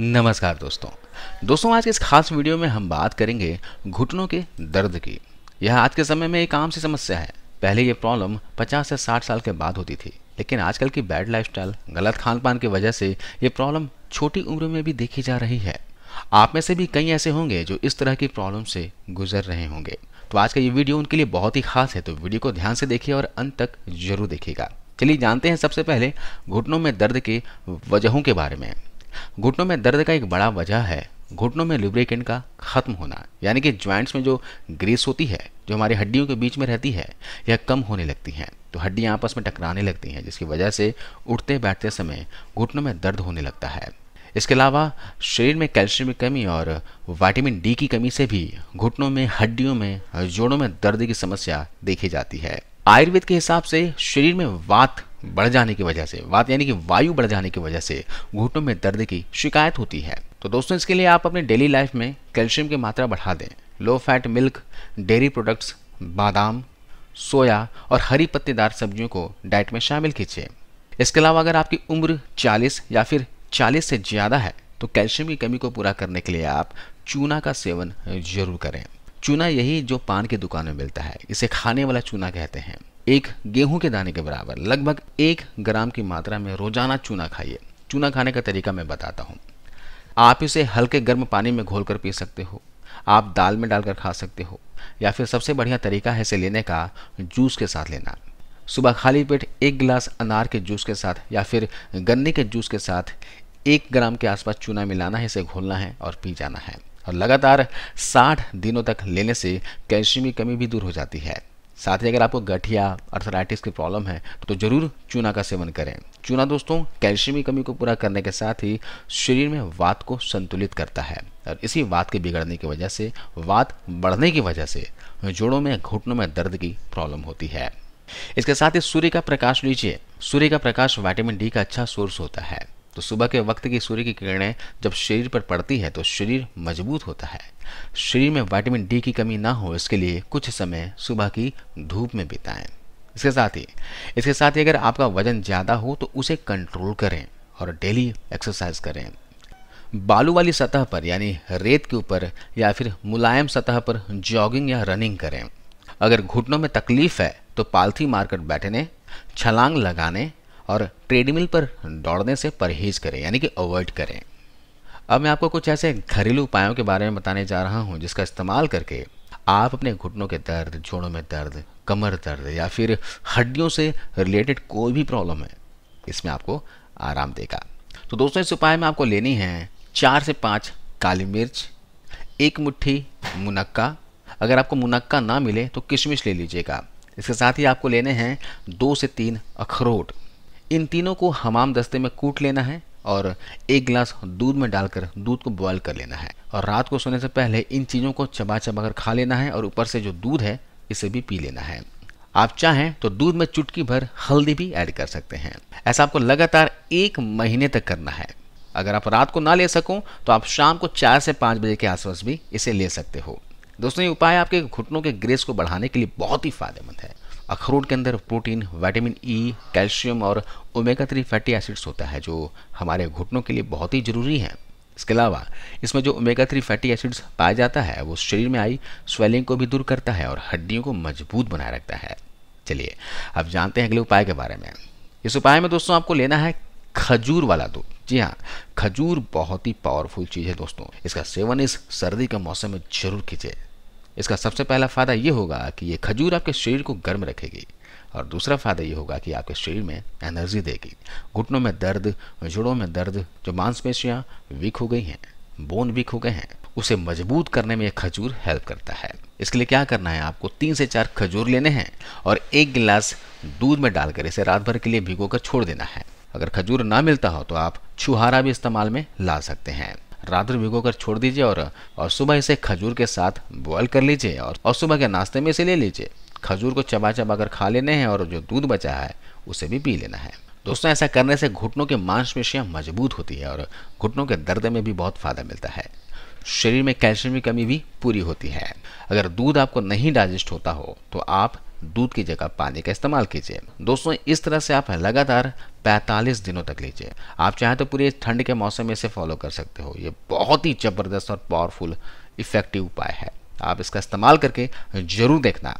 नमस्कार दोस्तों दोस्तों आज के इस खास वीडियो में हम बात करेंगे घुटनों के दर्द की यह आज के समय में एक आम सी समस्या है पहले ये प्रॉब्लम 50 से 60 साल के बाद होती थी लेकिन आजकल की बैड लाइफस्टाइल गलत खान पान की वजह से ये प्रॉब्लम छोटी उम्र में भी देखी जा रही है आप में से भी कई ऐसे होंगे जो इस तरह की प्रॉब्लम से गुजर रहे होंगे तो आज का ये वीडियो उनके लिए बहुत ही खास है तो वीडियो को ध्यान से देखिए और अंत तक जरूर देखिएगा चलिए जानते हैं सबसे पहले घुटनों में दर्द के वजहों के बारे में घुटनों में दर्द का एक बड़ा वजह है घुटनों में लुब्रिकेंट का खत्म होना यानी कि ज्वाइंट्स में जो ग्रीस होती है जो हमारी हड्डियों के बीच में रहती है यह कम होने लगती हैं तो हड्डियाँ आपस में टकराने लगती हैं जिसकी वजह से उठते बैठते समय घुटनों में दर्द होने लगता है इसके अलावा शरीर में कैल्शियम की कमी और विटामिन डी की कमी से भी घुटनों में हड्डियों में जोड़ों में दर्द की समस्या देखी जाती है आयुर्वेद के हिसाब से शरीर में वात बढ़ जाने की वजह से वात यानी कि वायु बढ़ जाने की वजह से घुटनों में दर्द की शिकायत होती है तो दोस्तों इसके लिए आप अपने डेली लाइफ में कैल्शियम की मात्रा बढ़ा दें low fat milk dairy products बादाम सोया और हरी पत्तेदार सब्जियों को डाइट में शामिल कीजिए इसके अलावा अगर आपकी उम्र 40 या फिर 40 से ज़्यादा है तो कैल्शियम की कमी को पूरा करने के लिए आप चूना का सेवन जरूर करें चूना यही जो पान की दुकान में मिलता है इसे खाने वाला चूना कहते हैं एक गेहूं के दाने के बराबर लगभग एक ग्राम की मात्रा में रोजाना चूना खाइए चूना खाने का तरीका मैं बताता हूँ आप इसे हल्के गर्म पानी में घोल कर पी सकते हो आप दाल में डालकर खा सकते हो या फिर सबसे बढ़िया तरीका है इसे लेने का जूस के साथ लेना सुबह खाली पेट एक गिलास अनार के जूस के साथ या फिर गन्ने के जूस के साथ एक ग्राम के आसपास चूना मिलाना है इसे घोलना है और पी जाना है और लगातार 60 दिनों तक लेने से कैल्शियम की कमी भी दूर हो जाती है साथ ही अगर आपको गठिया अर्थराइटिस की प्रॉब्लम है तो ज़रूर चूना का सेवन करें चूना दोस्तों कैल्शियम की कमी को पूरा करने के साथ ही शरीर में वात को संतुलित करता है और इसी वात के बिगड़ने की वजह से वात बढ़ने की वजह से जोड़ों में घुटनों में दर्द की प्रॉब्लम होती है इसके साथ ही सूर्य का प्रकाश लीजिए सूर्य का प्रकाश विटामिन डी का अच्छा सोर्स होता है तो सुबह के वक्त की सूर्य की किरणें जब शरीर पर पड़ती है तो शरीर मजबूत होता है शरीर में विटामिन डी की कमी ना हो इसके लिए कुछ समय सुबह की धूप में बिताएं इसके साथ ही इसके साथ ही अगर आपका वजन ज़्यादा हो तो उसे कंट्रोल करें और डेली एक्सरसाइज करें बालू वाली सतह पर यानी रेत के ऊपर या फिर मुलायम सतह पर जॉगिंग या रनिंग करें अगर घुटनों में तकलीफ है तो पालथी मारकर बैठने छलांग लगाने और ट्रेडमिल पर दौड़ने से परहेज करें यानी कि अवॉइड करें अब मैं आपको कुछ ऐसे घरेलू उपायों के बारे में बताने जा रहा हूँ जिसका इस्तेमाल करके आप अपने घुटनों के दर्द जोड़ों में दर्द कमर दर्द या फिर हड्डियों से रिलेटेड कोई भी प्रॉब्लम है इसमें आपको आराम देगा तो दोस्तों इस उपाय में आपको लेनी है चार से पाँच काली मिर्च एक मुट्ठी मुनक्का अगर आपको मुनक्का ना मिले तो किशमिश ले लीजिएगा इसके साथ ही आपको लेने हैं दो से तीन अखरोट इन तीनों को हमाम दस्ते में कूट लेना है और एक गिलास दूध में डालकर दूध को बॉयल कर लेना है और रात को सोने से पहले इन चीज़ों को चबा चबा कर खा लेना है और ऊपर से जो दूध है इसे भी पी लेना है आप चाहें तो दूध में चुटकी भर हल्दी भी ऐड कर सकते हैं ऐसा आपको लगातार एक महीने तक करना है अगर आप रात को ना ले सको तो आप शाम को चार से पाँच बजे के आसपास भी इसे ले सकते हो दोस्तों ये उपाय आपके घुटनों के ग्रेस को बढ़ाने के लिए बहुत ही फायदेमंद है अखरोट के अंदर protein vitamin E e, calcium और ओमेगा थ्री फैटी एसिड्स होता है जो हमारे घुटनों के लिए बहुत ही ज़रूरी है इसके अलावा इसमें जो ओमेगा थ्री फैटी एसिड्स पाया जाता है वो शरीर में आई स्वेलिंग को भी दूर करता है और हड्डियों को मजबूत बनाए रखता है चलिए अब जानते हैं अगले उपाय के बारे में इस उपाय में दोस्तों आपको लेना है खजूर वाला दूध जी हाँ खजूर बहुत ही पावरफुल चीज़ है दोस्तों इसका सेवन इस सर्दी के मौसम में जरूर कीजिए इसका सबसे पहला फ़ायदा ये होगा कि ये खजूर आपके शरीर को गर्म रखेगी और दूसरा फ़ायदा ये होगा कि आपके शरीर में एनर्जी देगी घुटनों में दर्द जोड़ों में दर्द जो मांसपेशियाँ वीक हो गई हैं बोन वीक हो गए हैं उसे मजबूत करने में यह खजूर हेल्प करता है इसके लिए क्या करना है आपको तीन से चार खजूर लेने हैं और एक गिलास दूध में डालकर इसे रात भर के लिए भिगो कर छोड़ देना है अगर खजूर ना मिलता हो तो आप छुहारा भी इस्तेमाल में ला सकते हैं रात भिगो कर छोड़ दीजिए और और सुबह इसे खजूर के साथ बॉयल कर लीजिए और, और सुबह के नाश्ते में इसे ले लीजिए खजूर को चबा चबा कर खा लेने हैं और जो दूध बचा है उसे भी पी लेना है दोस्तों ऐसा करने से घुटनों के मांसपेशियाँ मजबूत होती है और घुटनों के दर्द में भी बहुत फायदा मिलता है शरीर में कैल्शियम की कमी भी पूरी होती है अगर दूध आपको नहीं डाइजेस्ट होता हो तो आप दूध की जगह पानी का इस्तेमाल कीजिए दोस्तों इस तरह से आप लगातार 45 दिनों तक लीजिए आप चाहें तो पूरे ठंड के मौसम में इसे फॉलो कर सकते हो ये बहुत ही ज़बरदस्त और पावरफुल इफेक्टिव उपाय है आप इसका इस्तेमाल करके ज़रूर देखना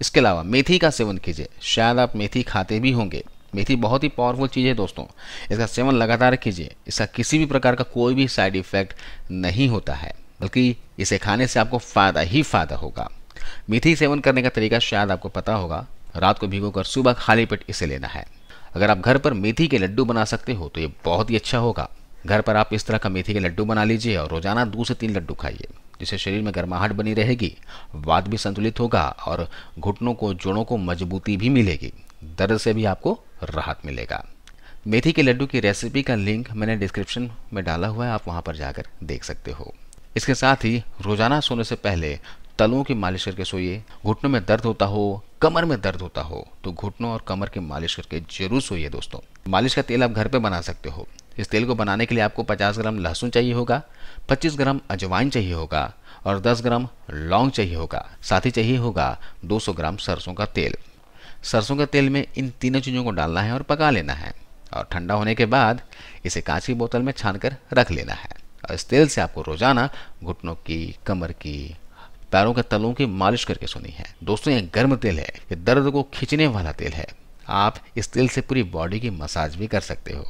इसके अलावा मेथी का सेवन कीजिए शायद आप मेथी खाते भी होंगे मेथी बहुत ही पावरफुल चीज़ है दोस्तों इसका सेवन लगातार कीजिए इसका किसी भी प्रकार का कोई भी साइड इफेक्ट नहीं होता है बल्कि इसे खाने से आपको फ़ायदा ही फ़ायदा होगा मेथी सेवन करने का तरीका शायद आपको पता होगा रात को भिगोकर सुबह खाली पेट इसे लेना है अगर आप घर पर मेथी के लड्डू बना सकते हो तो ये बहुत ही अच्छा होगा घर पर आप इस तरह का मेथी के लड्डू बना लीजिए और रोजाना दो से तीन लड्डू खाइए जिससे शरीर में गर्माहट बनी रहेगी वाद भी संतुलित होगा और घुटनों को जोड़ों को मजबूती भी मिलेगी दर्द से भी आपको राहत मिलेगा मेथी के लड्डू की रेसिपी का लिंक मैंने डिस्क्रिप्शन में डाला हुआ है आप वहाँ पर जाकर देख सकते हो इसके साथ ही रोजाना सोने से पहले तलों की मालिश करके सोइए घुटनों में दर्द होता हो कमर में दर्द होता हो तो घुटनों और कमर की मालिश करके जरूर सोइए दोस्तों मालिश का तेल आप घर पे बना सकते हो इस तेल को बनाने के लिए आपको 50 ग्राम लहसुन चाहिए होगा 25 ग्राम अजवाइन चाहिए होगा और 10 ग्राम लौंग चाहिए होगा साथ ही चाहिए होगा 200 ग्राम सरसों का तेल सरसों के तेल में इन तीनों चीज़ों को डालना है और पका लेना है और ठंडा होने के बाद इसे कांच की बोतल में छान कर रख लेना है और इस तेल से आपको रोज़ाना घुटनों की कमर की पैरों के तलों की मालिश करके सुनी है दोस्तों ये गर्म तेल है ये दर्द को खींचने वाला तेल है आप इस तेल से पूरी बॉडी की मसाज भी कर सकते हो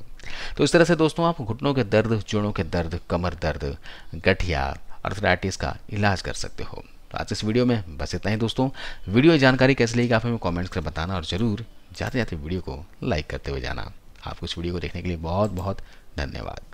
तो इस तरह से दोस्तों आप घुटनों के दर्द जोड़ों के दर्द कमर दर्द गठिया अर्थराइटिस का इलाज कर सकते हो तो आज इस वीडियो में बस इतना ही दोस्तों वीडियो जानकारी कैसे लेगी आप हमें कॉमेंट्स कर बताना और ज़रूर जाते जाते वीडियो को लाइक करते हुए जाना आपको इस वीडियो को देखने के लिए बहुत बहुत धन्यवाद